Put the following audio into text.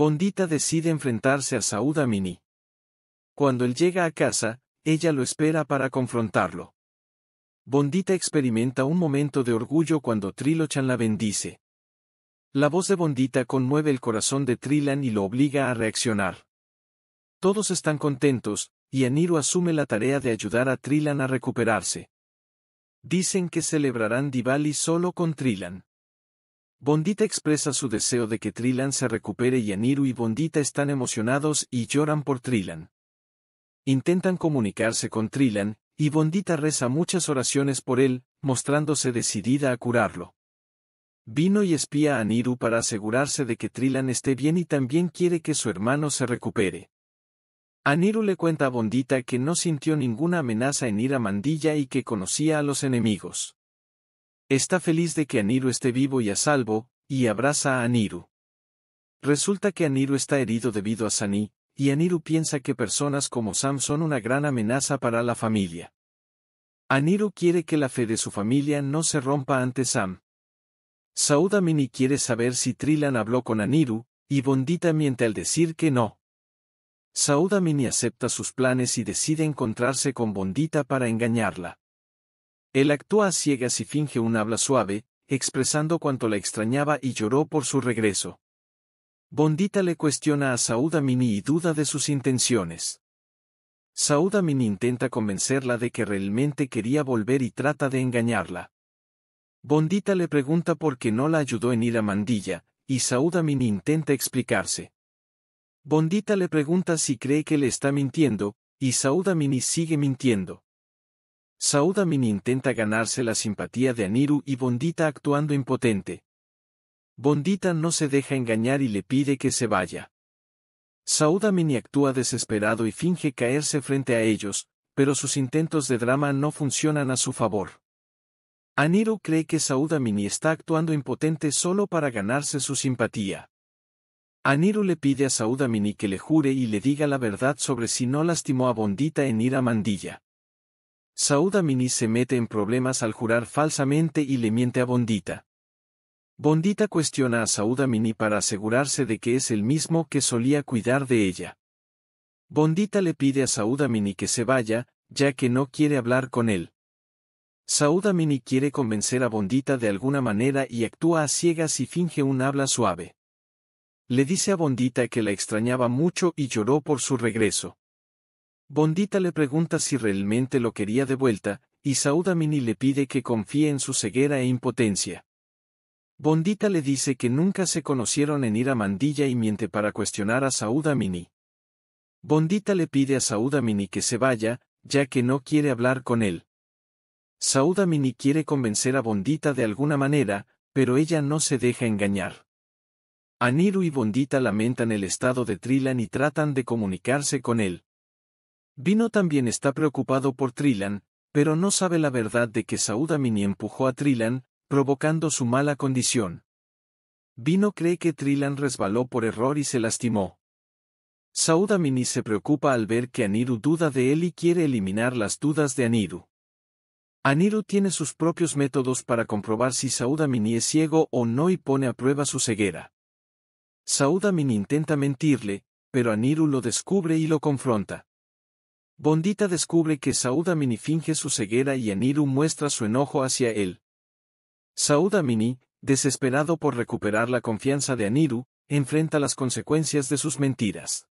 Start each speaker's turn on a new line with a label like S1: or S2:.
S1: Bondita decide enfrentarse a Saúd Mini. Cuando él llega a casa, ella lo espera para confrontarlo. Bondita experimenta un momento de orgullo cuando Trilochan la bendice. La voz de Bondita conmueve el corazón de Trilan y lo obliga a reaccionar. Todos están contentos, y Aniru asume la tarea de ayudar a Trilan a recuperarse. Dicen que celebrarán Diwali solo con Trilan. Bondita expresa su deseo de que Trilan se recupere y Aniru y Bondita están emocionados y lloran por Trilan. Intentan comunicarse con Trilan, y Bondita reza muchas oraciones por él, mostrándose decidida a curarlo. Vino y espía a Aniru para asegurarse de que Trilan esté bien y también quiere que su hermano se recupere. Aniru le cuenta a Bondita que no sintió ninguna amenaza en ir a Mandilla y que conocía a los enemigos. Está feliz de que Aniru esté vivo y a salvo, y abraza a Aniru. Resulta que Aniru está herido debido a Sani, y Aniru piensa que personas como Sam son una gran amenaza para la familia. Aniru quiere que la fe de su familia no se rompa ante Sam. Saudamini quiere saber si Trilan habló con Aniru, y Bondita miente al decir que no. Saudamini acepta sus planes y decide encontrarse con Bondita para engañarla. Él actúa ciega ciegas y finge un habla suave, expresando cuanto la extrañaba y lloró por su regreso. Bondita le cuestiona a Saúd y duda de sus intenciones. Saúd intenta convencerla de que realmente quería volver y trata de engañarla. Bondita le pregunta por qué no la ayudó en ir a Mandilla, y Saúd intenta explicarse. Bondita le pregunta si cree que le está mintiendo, y Saúd sigue mintiendo. Saudamini intenta ganarse la simpatía de Aniru y Bondita actuando impotente. Bondita no se deja engañar y le pide que se vaya. Saudamini actúa desesperado y finge caerse frente a ellos, pero sus intentos de drama no funcionan a su favor. Aniru cree que Saudamini está actuando impotente solo para ganarse su simpatía. Aniru le pide a Saudamini que le jure y le diga la verdad sobre si no lastimó a Bondita en ir a Mandilla. Saud Mini se mete en problemas al jurar falsamente y le miente a Bondita. Bondita cuestiona a Saud Amini para asegurarse de que es el mismo que solía cuidar de ella. Bondita le pide a Saud Amini que se vaya, ya que no quiere hablar con él. Saud Mini quiere convencer a Bondita de alguna manera y actúa a ciegas y finge un habla suave. Le dice a Bondita que la extrañaba mucho y lloró por su regreso. Bondita le pregunta si realmente lo quería de vuelta, y mini le pide que confíe en su ceguera e impotencia. Bondita le dice que nunca se conocieron en ir a Mandilla y miente para cuestionar a mini Bondita le pide a Saudamini que se vaya, ya que no quiere hablar con él. mini quiere convencer a Bondita de alguna manera, pero ella no se deja engañar. Aniru y Bondita lamentan el estado de Trilan y tratan de comunicarse con él. Vino también está preocupado por Trilan, pero no sabe la verdad de que Saudamini empujó a Trilan, provocando su mala condición. Vino cree que Trilan resbaló por error y se lastimó. Saudamini se preocupa al ver que Aniru duda de él y quiere eliminar las dudas de Aniru. Aniru tiene sus propios métodos para comprobar si Saudamini es ciego o no y pone a prueba su ceguera. Saudamini intenta mentirle, pero Aniru lo descubre y lo confronta. Bondita descubre que Saudamini finge su ceguera y Aniru muestra su enojo hacia él. Saudamini, desesperado por recuperar la confianza de Aniru, enfrenta las consecuencias de sus mentiras.